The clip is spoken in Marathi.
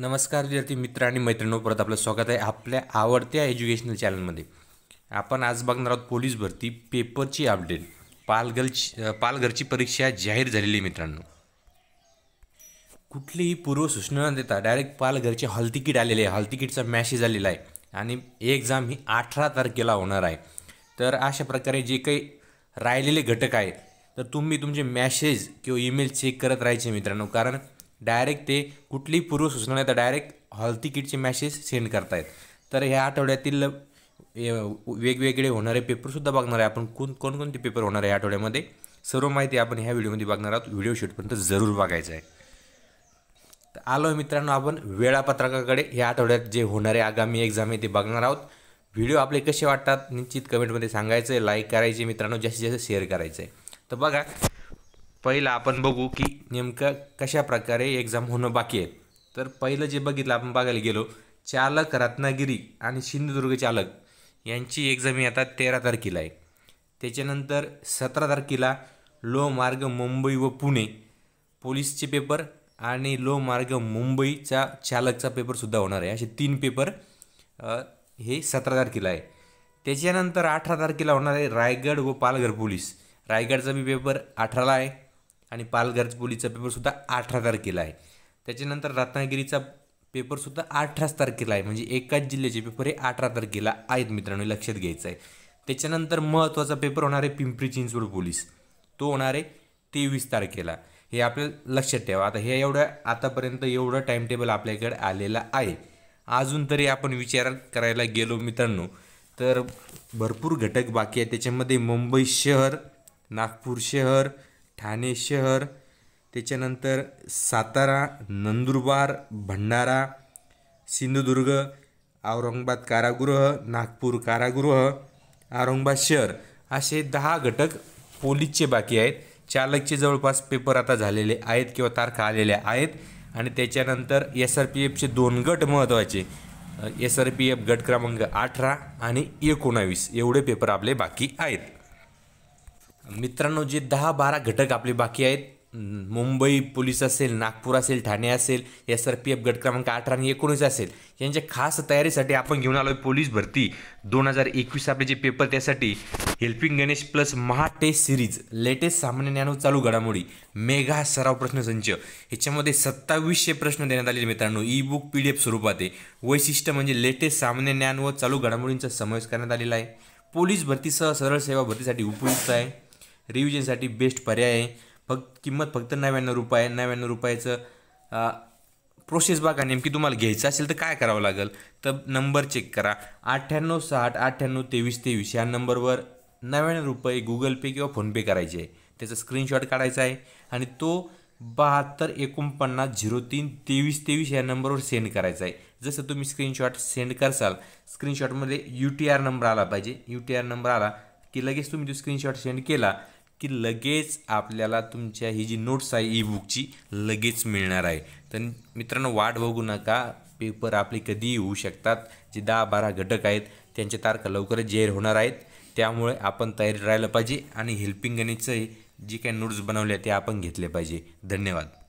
नमस्कार विद्यार्थी मित्र आणि मैत्रिणी परत आपलं स्वागत आहे आपल्या आवडत्या एज्युकेशनल चॅनलमध्ये आपण आज बघणार आहोत पोलीस भरती पेपरची अपडेट पालघरची पालघरची परीक्षा जाहीर झालेली मित्रांनो कुठलीही पूर्वसूचना न देता डायरेक्ट पालघरचे हॉल तिकीट आलेले आहे हॉल तिकीटचा मॅसेज आलेला आहे आणि एक्झाम ही अठरा तारखेला होणार आहे तर अशा प्रकारे जे काही राहिलेले घटक आहेत तर तुम्ही तुमचे मॅसेज किंवा ईमेल चेक करत राहायचे मित्रांनो कारण डायरेक्ट ते कुठलीही पूर्व सूचना नाही तर डायरेक्ट हॉल तिकीटचे मॅसेज सेंड करतायत तर ह्या आठवड्यातील वेगवेगळे होणारे पेपरसुद्धा बघणार आहे आपण कोण कोणकोणते पेपर होणार आहे या आठवड्यामध्ये सर्व माहिती आपण ह्या व्हिडिओमध्ये बघणार आहोत व्हिडिओ शूटपर्यंत जरूर बघायचं आहे तर आलो आहे मित्रांनो आपण वेळापत्रकाकडे ह्या आठवड्यात जे होणारे आगामी एक्झाम आहे ते बघणार आहोत व्हिडिओ आपले कसे वाटतात निश्चित कमेंटमध्ये सांगायचं आहे लाईक करायचे मित्रांनो जास्तीत जास्त शेअर करायचं आहे तर बघा पहिला आपण बघू की नेमकं कशा प्रकारे एक्झाम होणं बाकी आहे तर पहिलं जे बघितलं आपण बघायला गेलो चालक रत्नागिरी आणि सिंधुदुर्ग चालक यांची एक्झाम आता तेरा तारखेला आहे त्याच्यानंतर सतरा तारखेला लो मार्ग मुंबई व पुणे पोलीसचे पेपर आणि लो मार्ग मुंबईचा चालकचा पेपरसुद्धा होणार आहे असे तीन पेपर हे सतरा तारखेला आहे त्याच्यानंतर अठरा तारखेला होणार आहे रायगड व पालघर पोलीस रायगडचा बी पेपर अठराला आहे आणि पालघर पोलीसचा पेपरसुद्धा अठरा तारखेला आहे त्याच्यानंतर रत्नागिरीचा पेपरसुद्धा अठराच तारखेला आहे म्हणजे एकाच जिल्ह्याचे पेपर हे अठरा तारखेला आहेत मित्रांनो लक्षात घ्यायचं आहे त्याच्यानंतर महत्त्वाचा पेपर होणार आहे पिंपरी चिंचवड पोलीस तो होणार आहे तेवीस तारखेला हे आपल्याला लक्षात ठेवा आता हे एवढ्या आतापर्यंत एवढं टेबल आपल्याकडे आलेला आहे अजून तरी आपण विचार करायला गेलो मित्रांनो तर भरपूर घटक बाकी आहेत त्याच्यामध्ये मुंबई शहर नागपूर शहर ठाणे शहर त्याच्यानंतर सातारा नंदुरबार भंडारा सिंधुदुर्ग औरंगाबाद कारागृह नागपूर कारागृह औरंगाबाद शहर असे दहा घटक पोलीसचे बाकी आहेत चालकचे जवळपास पेपर आता झालेले आहेत किंवा तारखा आलेल्या आहेत आणि त्याच्यानंतर एस आर पी एफचे दोन गट महत्त्वाचे एस आर पी एफ गट क्रमांक अठरा आणि एकोणावीस एवढे पेपर आपले बाकी आहेत मित्रांनो जे दहा बारा घटक आपले बाकी आहेत मुंबई पोलीस असेल नागपूर असेल ठाणे असेल एस आर पी एफ गट क्रमांक अठरा आणि एकोणीस असेल यांच्या खास तयारीसाठी आपण घेऊन आलो आहे पोलीस भरती दोन हजार एकवीस आपले जे पेपर त्यासाठी helping Ganesh plus Maha test series latest सामान्य ज्ञान चालू घडामोडी मेगा सराव प्रश्न संच ह्याच्यामध्ये सत्तावीसशे प्रश्न देण्यात आलेले मित्रांनो e book P D F स्वरूपात आहे वैशिष्ट्य म्हणजे लेटेस्ट सामान्य ज्ञान व चालू घडामोडींचा समावेश करण्यात आलेला आहे पोलीस भरतीसह सरळ सेवा भरतीसाठी उपयुक्त आहे रिव्हिजनसाठी बेस्ट पर्याय आहे फक्त किंमत फक्त नव्याण्णव रुपये नव्याण्णव रुपयाचं प्रोसेस बघा नेमकी तुम्हाला घ्यायचं असेल तर काय करावं लागेल तर नंबर चेक करा अठ्ठ्याण्णव साठ अठ्ठ्याण्णव तेवीस तेवीस या नंबरवर नव्याण्णव रुपये गुगल पे किंवा फोनपे करायचे आहे त्याचा स्क्रीनशॉट काढायचा आहे आणि तो बहात्तर एकोणपन्नास झिरो तीन तेवीस तेवीस या नंबरवर सेंड करायचा आहे जसं तुम्ही स्क्रीनशॉट सेंड करसाल स्क्रीनशॉटमध्ये यू टी आर नंबर आला पाहिजे यू टी आर नंबर आला की लगेच तुम्ही तो स्क्रीनशॉट सेंड केला की लगेच आपल्याला तुमच्या ही जी नोट्स आहे ई बुकची लगेच मिळणार आहे तर मित्रांनो वाट बघू नका पेपर आपले कधीही होऊ शकतात जे दहा बारा घटक आहेत त्यांच्या तारखा लवकरच जाहीर होणार आहेत त्यामुळे आपण तयारी राहिलं पाहिजे आणि हेल्पिंग गणितचं जे काही नोट्स बनवल्या ते आपण घेतले पाहिजे धन्यवाद